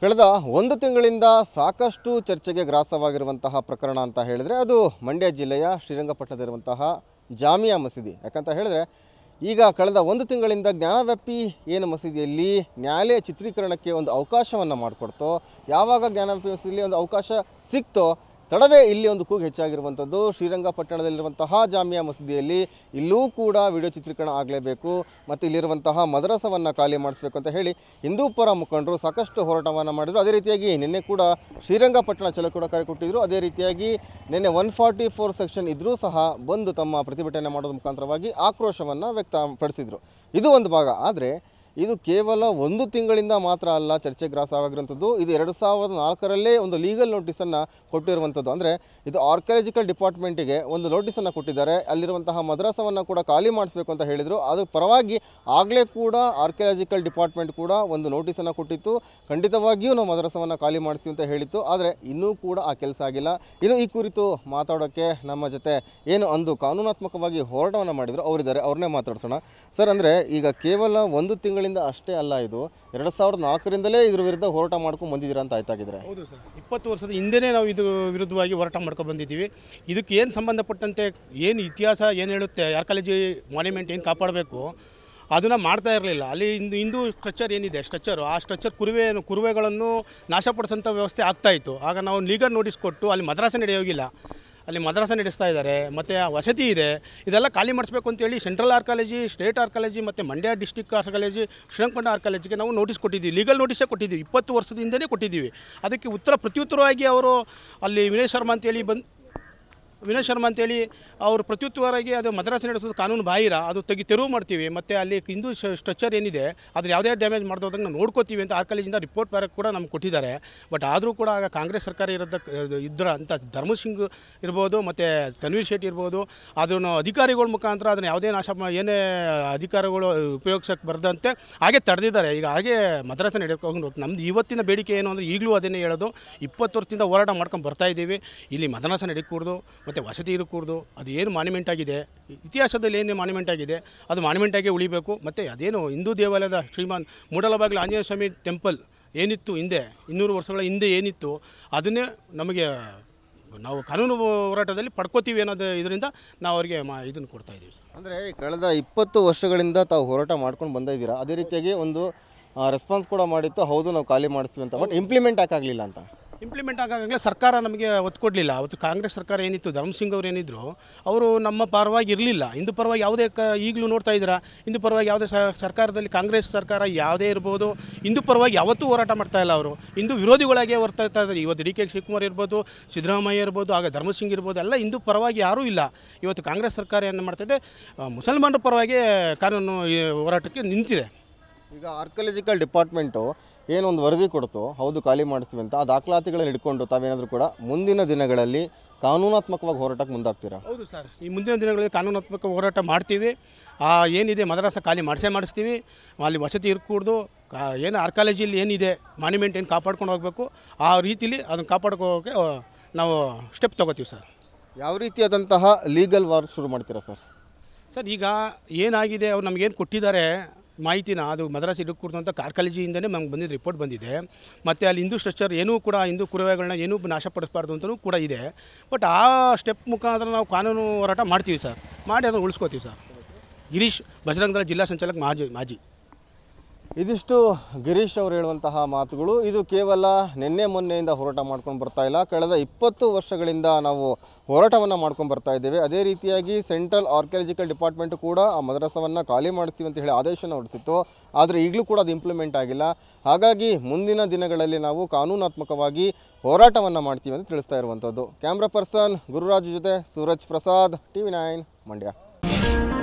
ಕಳೆದ ಒಂದು ತಿಂಗಳಿಂದ ಸಾಕಷ್ಟು ಚರ್ಚೆಗೆ ಗ್ರಾಸವಾಗಿರುವಂತಹ ಪ್ರಕರಣ ಅಂತ ಹೇಳಿದರೆ ಅದು ಮಂಡ್ಯ ಜಿಲ್ಲೆಯ ಶ್ರೀರಂಗಪಟ್ಟಣದಲ್ಲಿರುವಂತಹ ಜಾಮಿಯಾ ಮಸೀದಿ ಯಾಕಂತ ಹೇಳಿದ್ರೆ ಈಗ ಕಳೆದ ಒಂದು ತಿಂಗಳಿಂದ ಜ್ಞಾನವ್ಯಾಪಿ ಏನು ಮಸೀದಿಯಲ್ಲಿ ನ್ಯಾಯಾಲಯ ಚಿತ್ರೀಕರಣಕ್ಕೆ ಒಂದು ಅವಕಾಶವನ್ನು ಮಾಡಿಕೊಡ್ತೋ ಯಾವಾಗ ಜ್ಞಾನವ್ಯಾಪಿ ಮಸೀದಿಯಲ್ಲಿ ಒಂದು ಅವಕಾಶ ಸಿಕ್ತೋ ತಡವೇ ಇಲ್ಲಿ ಒಂದು ಕೂಗು ಹೆಚ್ಚಾಗಿರುವಂಥದ್ದು ಶ್ರೀರಂಗಪಟ್ಟಣದಲ್ಲಿರುವಂತಹ ಜಾಮಿಯಾ ಮಸೀದಿಯಲ್ಲಿ ಇಲ್ಲೂ ಕೂಡ ವಿಡಿಯೋ ಚಿತ್ರೀಕರಣ ಆಗಲೇಬೇಕು ಮತ್ತು ಇಲ್ಲಿರುವಂತಹ ಮದ್ರಸವನ್ನು ಖಾಲಿ ಮಾಡಿಸಬೇಕು ಅಂತ ಹೇಳಿ ಹಿಂದೂಪರ ಮುಖಂಡರು ಸಾಕಷ್ಟು ಹೋರಾಟವನ್ನು ಮಾಡಿದರು ಅದೇ ರೀತಿಯಾಗಿ ನಿನ್ನೆ ಕೂಡ ಶ್ರೀರಂಗಪಟ್ಟಣ ಚಲೋ ಕೂಡ ಕರೆ ಕೊಟ್ಟಿದ್ದರು ಅದೇ ರೀತಿಯಾಗಿ ನಿನ್ನೆ ಒನ್ ಫಾರ್ಟಿ ಫೋರ್ ಸೆಕ್ಷನ್ ಇದ್ದರೂ ಸಹ ಬಂದು ತಮ್ಮ ಪ್ರತಿಭಟನೆ ಮಾಡೋದ್ರ ಮುಖಾಂತರವಾಗಿ ಆಕ್ರೋಶವನ್ನು ವ್ಯಕ್ತಪಡಿಸಿದರು ಇದು ಒಂದು ಭಾಗ ಆದರೆ ಇದು ಕೇವಲ ಒಂದು ತಿಂಗಳಿಂದ ಮಾತ್ರ ಅಲ್ಲ ಚರ್ಚೆ ಗ್ರಾಸ್ ಆಗಿರುವಂಥದ್ದು ಇದು ಎರಡು ಸಾವಿರದ ನಾಲ್ಕರಲ್ಲೇ ಒಂದು ಲೀಗಲ್ ನೋಟಿಸನ್ನು ಕೊಟ್ಟಿರುವಂಥದ್ದು ಅಂದರೆ ಇದು ಆರ್ಕಿಯಾಲಜಿಕಲ್ ಡಿಪಾರ್ಟ್ಮೆಂಟಿಗೆ ಒಂದು ನೋಟಿಸನ್ನು ಕೊಟ್ಟಿದ್ದಾರೆ ಅಲ್ಲಿರುವಂತಹ ಮದ್ರಾಸವನ್ನು ಕೂಡ ಖಾಲಿ ಮಾಡಿಸ್ಬೇಕು ಅಂತ ಹೇಳಿದರು ಅದು ಪರವಾಗಿ ಆಗಲೇ ಕೂಡ ಆರ್ಕಿಯಾಲಜಿಕಲ್ ಡಿಪಾರ್ಟ್ಮೆಂಟ್ ಕೂಡ ಒಂದು ನೋಟಿಸನ್ನು ಕೊಟ್ಟಿತ್ತು ಖಂಡಿತವಾಗಿಯೂ ನಾವು ಮದ್ರಾಸವನ್ನು ಖಾಲಿ ಮಾಡಿಸ್ತೀವಿ ಅಂತ ಹೇಳಿತ್ತು ಆದರೆ ಇನ್ನೂ ಕೂಡ ಆ ಕೆಲಸ ಆಗಿಲ್ಲ ಇನ್ನು ಈ ಕುರಿತು ಮಾತಾಡೋಕ್ಕೆ ನಮ್ಮ ಜೊತೆ ಏನು ಅಂದು ಕಾನೂನಾತ್ಮಕವಾಗಿ ಹೋರಾಟವನ್ನು ಮಾಡಿದರು ಅವರಿದ್ದಾರೆ ಅವ್ರನ್ನೇ ಮಾತಾಡಿಸೋಣ ಸರ್ ಅಂದರೆ ಈಗ ಕೇವಲ ಒಂದು ತಿಂಗಳ ವರ್ಷಗಳಿಂದ ಅಷ್ಟೇ ಅಲ್ಲ ಇದು ಎರಡು ಸಾವಿರದ ನಾಲ್ಕರಿಂದಲೇ ಇದ್ರ ವಿರುದ್ಧ ಹೋರಾಟ ಮಾಡ್ಕೊಂಡು ಬಂದಿದ್ದೀರಾ ಅಂತ ಆಯ್ತಾಗಿದ್ರೆ ಹೌದು ಸರ್ ಇಪ್ಪತ್ತು ವರ್ಷದ ಹಿಂದೆನೇ ನಾವು ಇದು ವಿರುದ್ಧವಾಗಿ ಹೋರಾಟ ಮಾಡ್ಕೊಂಡು ಬಂದಿದ್ದೀವಿ ಇದಕ್ಕೆ ಏನು ಸಂಬಂಧಪಟ್ಟಂತೆ ಏನು ಇತಿಹಾಸ ಏನು ಹೇಳುತ್ತೆ ಕಾಲೇಜಿ ಮಾನ್ಯುಮೆಂಟ್ ಏನು ಕಾಪಾಡಬೇಕು ಅದನ್ನು ಮಾಡ್ತಾ ಇರಲಿಲ್ಲ ಅಲ್ಲಿ ಇಂದು ಇಂದು ಸ್ಟ್ರಕ್ಚರ್ ಏನಿದೆ ಸ್ಟ್ರಕ್ಚರು ಆ ಸ್ಟ್ರಕ್ಚರ್ ಕುರುವೆ ಕುರುವೆಗಳನ್ನು ನಾಶಪಡಿಸೋಂಥ ವ್ಯವಸ್ಥೆ ಆಗ್ತಾಯಿತ್ತು ಆಗ ನಾವು ಲೀಗಲ್ ನೋಟಿಸ್ ಕೊಟ್ಟು ಅಲ್ಲಿ ಮದ್ರಾಸೆ ನಡೆಯೋಗಿಲ್ಲ ಅಲ್ಲಿ ಮದ್ರಾಸ ನಡೆಸ್ತಾ ಇದ್ದಾರೆ ಮತ್ತು ವಸತಿ ಇದೆ ಇದೆಲ್ಲ ಖಾಲಿ ಮಾಡಿಸ್ಬೇಕು ಅಂತೇಳಿ central or state or college ಮತ್ತು Mandya district or college Srirangapatna or ಕಾಲೇಜಿಗೆ ನಾವು ನೋಟಿಸ್ ಕೊಟ್ಟಿದ್ದೀವಿ ಲೀಗಲ್ ನೋಟಿಸೇ ಕೊಟ್ಟಿದ್ದೀವಿ ಇಪ್ಪತ್ತು ವರ್ಷದಿಂದಲೇ ಕೊಟ್ಟಿದ್ದೀವಿ ಅದಕ್ಕೆ ಉತ್ತರ ಪ್ರತ್ಯುತ್ತರವಾಗಿ ಅವರು ಅಲ್ಲಿ ವಿನಯ್ ಶರ್ಮಾ ಅಂತೇಳಿ ಬಂದು ವಿನಯ್ ಶರ್ಮಾ ಅಂತೇಳಿ ಅವರು ಪ್ರತ್ಯುತ್ತರವಾಗಿ ಅದು ಮದ್ರಾಸ್ ನಡೆಸೋದು ಕಾನೂನು ಬಾಹಿರ ಅದು ತೆಗಿ ತೆರವು ಮಾಡ್ತೀವಿ ಮತ್ತು ಅಲ್ಲಿ ಹಿಂದೂ ಸ್ಟ್ರಕ್ಚರ್ ಏನಿದೆ ಅದ್ರ ಯಾವುದೇ ಡ್ಯಾಮೇಜ್ ಮಾಡ್ದೋದಾಗ ನಾವು ನೋಡ್ಕೋತೀವಿ ಅಂತ ಆ ಕಾಲೇಜಿಂದ ರಿಪೋರ್ಟ್ ಬರೋಕ್ಕೆ ಕೂಡ ನಮ್ಗೆ ಕೊಟ್ಟಿದ್ದಾರೆ ಬಟ್ ಆದರೂ ಕೂಡ ಆಗ ಕಾಂಗ್ರೆಸ್ ಸರ್ಕಾರ ಇರೋದ ಇದ್ರ ಅಂತ ಧರ್ಮಸಿಂಗ್ ಇರ್ಬೋದು ಮತ್ತು ತನ್ವೀರ್ ಶೆಟ್ಟಿ ಇರ್ಬೋದು ಅದನ್ನು ಅಧಿಕಾರಿಗಳ ಮುಖಾಂತರ ಅದನ್ನು ಯಾವುದೇ ನಾಶ ಏನೇ ಅಧಿಕಾರಿಗಳು ಉಪಯೋಗಿಸೋಕ್ಕೆ ಬರದಂತೆ ಹಾಗೆ ತಡೆದಿದ್ದಾರೆ ಈಗ ಹಾಗೆ ಮದ್ರಾಸನ್ನು ಹಿಡ್ಕೊಂಡು ನಮ್ಮದು ಇವತ್ತಿನ ಬೇಡಿಕೆ ಏನು ಅಂದರೆ ಈಗಲೂ ಅದನ್ನೇ ಹೇಳೋದು ಇಪ್ಪತ್ತು ವರ್ಷದಿಂದ ಹೋರಾಟ ಮಾಡ್ಕೊಂಡು ಬರ್ತಾ ಇದ್ದೀವಿ ಇಲ್ಲಿ ಮದ್ರಾಸ್ ಹಿಡಿಕೂಡ್ದು ಮತ್ತು ಮತ್ತು ವಸತಿ ಇರಕೂಡ್ದು ಅದು ಏನು ಮಾನ್ಯುಮೆಂಟ್ ಆಗಿದೆ ಇತಿಹಾಸದಲ್ಲಿ ಏನು ಮಾನ್ಯುಮೆಂಟ್ ಆಗಿದೆ ಅದು ಮಾನ್ಯುಮೆಂಟಾಗಿ ಉಳಿಬೇಕು ಮತ್ತು ಅದೇನು ಹಿಂದೂ ದೇವಾಲಯದ ಶ್ರೀಮಾನ್ ಮೂಡಲಬಾಗಿಲು ಆಂಜನೇಯ ಸ್ವಾಮಿ ಟೆಂಪಲ್ ಏನಿತ್ತು ಹಿಂದೆ ಇನ್ನೂರು ವರ್ಷಗಳ ಹಿಂದೆ ಏನಿತ್ತು ಅದನ್ನೇ ನಮಗೆ ನಾವು ಕಾನೂನು ಹೋರಾಟದಲ್ಲಿ ಪಡ್ಕೋತೀವಿ ಅನ್ನೋದು ಇದರಿಂದ ನಾವು ಅವರಿಗೆ ಮಾ ಇದನ್ನು ಕೊಡ್ತಾ ಇದ್ದೀವಿ ಅಂದರೆ ಕಳೆದ ಇಪ್ಪತ್ತು ವರ್ಷಗಳಿಂದ ತಾವು ಹೋರಾಟ ಮಾಡ್ಕೊಂಡು ಬಂದಿದ್ದೀರಾ ಅದೇ ರೀತಿಯಾಗಿ ಒಂದು ರೆಸ್ಪಾನ್ಸ್ ಕೂಡ ಮಾಡಿತ್ತು ಹೌದು ನಾವು ಖಾಲಿ ಮಾಡಿಸ್ತೀವಿ ಅಂತ ಬಟ್ ಇಂಪ್ಲಿಮೆಂಟ್ ಹಾಕಾಗಲಿಲ್ಲ ಅಂತ ಇಂಪ್ಲಿಮೆಂಟ್ ಆಗಾಗಲೇ ಸರ್ಕಾರ ನಮಗೆ ಒತ್ತು ಕೊಡಲಿಲ್ಲ ಅವತ್ತು ಕಾಂಗ್ರೆಸ್ ಸರ್ಕಾರ ಏನಿತ್ತು ಧರ್ಮಸಿಂಗ್ ಅವ್ರು ಏನಿದ್ರು ಅವರು ನಮ್ಮ ಪರವಾಗಿ ಇರಲಿಲ್ಲ ಹಿಂದೂ ಪರವಾಗಿ ಯಾವುದೇ ಕ ಈಗಲೂ ನೋಡ್ತಾ ಇದ್ದೀರಾ ಹಿಂದೂ ಪರವಾಗಿ ಯಾವುದೇ ಸರ್ಕಾರದಲ್ಲಿ ಕಾಂಗ್ರೆಸ್ ಸರ್ಕಾರ ಯಾವುದೇ ಇರ್ಬೋದು ಹಿಂದೂ ಪರವಾಗಿ ಯಾವತ್ತೂ ಹೋರಾಟ ಮಾಡ್ತಾ ಇಲ್ಲ ಅವರು ಹಿಂದೂ ವಿರೋಧಿಗಳಾಗೆ ಹೊರ್ತಾ ಇದ್ದಾರೆ ಇವತ್ತು ಡಿ ಕೆ ಶಿವಕುಮಾರ್ ಇರ್ಬೋದು ಸಿದ್ದರಾಮಯ್ಯ ಇರ್ಬೋದು ಆಗ ಧರ್ಮಸಿಂಗ್ ಇರ್ಬೋದು ಎಲ್ಲ ಹಿಂದೂ ಪರವಾಗಿ ಯಾರೂ ಇಲ್ಲ ಇವತ್ತು ಕಾಂಗ್ರೆಸ್ ಸರ್ಕಾರ ಏನು ಮಾಡ್ತಾಯಿದೆ ಮುಸಲ್ಮಾನರ ಪರವಾಗಿ ಕಾನೂನು ಹೋರಾಟಕ್ಕೆ ನಿಂತಿದೆ ಈಗ ಆರ್ಕಲಜಿಕಲ್ ಡಿಪಾರ್ಟ್ಮೆಂಟು ಏನೊಂದು ವರದಿ ಕೊಡ್ತೋ ಹೌದು ಖಾಲಿ ಮಾಡಿಸ್ತೀವಿ ಅಂತ ಆ ದಾಖಲಾತಿಗಳನ್ನ ಹಿಡ್ಕೊಂಡು ತಾವೇನಾದರೂ ಕೂಡ ಮುಂದಿನ ದಿನಗಳಲ್ಲಿ ಕಾನೂನಾತ್ಮಕವಾಗಿ ಹೋರಾಟಕ್ಕೆ ಮುಂದಾಗ್ತೀರಾ ಹೌದು ಸರ್ ಈ ಮುಂದಿನ ದಿನಗಳಲ್ಲಿ ಕಾನೂನಾತ್ಮಕ ಹೋರಾಟ ಮಾಡ್ತೀವಿ ಆ ಏನಿದೆ ಮದ್ರಾಸ ಖಾಲಿ ಮಾಡಿಸೇ ಮಾಡಿಸ್ತೀವಿ ಅಲ್ಲಿ ವಸತಿ ಇರ್ಕೂಡ್ದು ಕಾ ಏನು ಆರ್ಕಾಲಜಿಯಲ್ಲಿ ಏನಿದೆ ಮಾನ್ಯುಮೆಂಟ್ ಏನು ಕಾಪಾಡ್ಕೊಂಡು ಹೋಗಬೇಕು ಆ ರೀತಿಯಲ್ಲಿ ಅದನ್ನು ಕಾಪಾಡ್ಕೋಕ್ಕೆ ನಾವು ಸ್ಟೆಪ್ ತೊಗೋತೀವಿ ಸರ್ ಯಾವ ರೀತಿಯಾದಂತಹ ಲೀಗಲ್ ವಾರ್ ಶುರು ಮಾಡ್ತೀರಾ ಸರ್ ಸರ್ ಈಗ ಏನಾಗಿದೆ ಅವ್ರು ನಮಗೇನು ಕೊಟ್ಟಿದ್ದಾರೆ ಮಾಹಿತಿನ ಅದು ಮದ್ರಾಸ್ ಇದಕ್ಕೆ ಕುರಿತಂಥ ನಮ್ಗೆ ಬಂದಿದ್ದು ರಿಪೋರ್ಟ್ ಬಂದಿದೆ ಮತ್ತು ಅಲ್ಲಿ ಹಿಂದೂ ಸ್ಟ್ರಕ್ಚರ್ ಏನೂ ಕೂಡ ಹಿಂದೂ ಕುರುವೆಗಳನ್ನ ಏನೂ ನಾಶಪಡಿಸಬಾರ್ದು ಅಂತಲೂ ಕೂಡ ಇದೆ ಬಟ್ ಆ ಸ್ಟೆಪ್ ಮುಖಾಂತರ ನಾವು ಕಾನೂನು ಹೋರಾಟ ಮಾಡ್ತೀವಿ ಸರ್ ಮಾಡಿ ಅದನ್ನು ಉಳಿಸ್ಕೋತೀವಿ ಸರ್ ಗಿರೀಶ್ ಬಜರಂಗದಳ ಜಿಲ್ಲಾ ಸಂಚಾಲಕ ಮಾಜಿ ಮಾಜಿ ಇದಿಷ್ಟು ಗಿರೀಶ್ ಅವರು ಹೇಳುವಂತಹ ಮಾತುಗಳು ಇದು ಕೇವಲ ನಿನ್ನೆ ಮೊನ್ನೆಯಿಂದ ಹೋರಾಟ ಮಾಡ್ಕೊಂಡು ಬರ್ತಾ ಇಲ್ಲ ಕಳೆದ ಇಪ್ಪತ್ತು ವರ್ಷಗಳಿಂದ ನಾವು ಹೋರಾಟವನ್ನು ಮಾಡ್ಕೊಂಡು ಬರ್ತಾ ಇದ್ದೇವೆ ಅದೇ ರೀತಿಯಾಗಿ ಸೆಂಟ್ರಲ್ ಆರ್ಕಿಯಾಲಜಿಕಲ್ ಡಿಪಾರ್ಟ್ಮೆಂಟ್ ಕೂಡ ಆ ಮದ್ರಸವನ್ನು ಖಾಲಿ ಮಾಡಿಸ್ತೀವಿ ಅಂತ ಹೇಳಿ ಆದೇಶನ ಹೊರಡಿಸಿತ್ತು ಆದರೆ ಈಗಲೂ ಕೂಡ ಅದು ಇಂಪ್ಲಿಮೆಂಟ್ ಆಗಿಲ್ಲ ಹಾಗಾಗಿ ಮುಂದಿನ ದಿನಗಳಲ್ಲಿ ನಾವು ಕಾನೂನಾತ್ಮಕವಾಗಿ ಹೋರಾಟವನ್ನು ಮಾಡ್ತೀವಿ ಅಂತ ತಿಳಿಸ್ತಾ ಇರುವಂಥದ್ದು ಕ್ಯಾಮ್ರಾ ಪರ್ಸನ್ ಗುರುರಾಜ್ ಜೊತೆ ಸೂರಜ್ ಪ್ರಸಾದ್ ಟಿ ವಿ ಮಂಡ್ಯ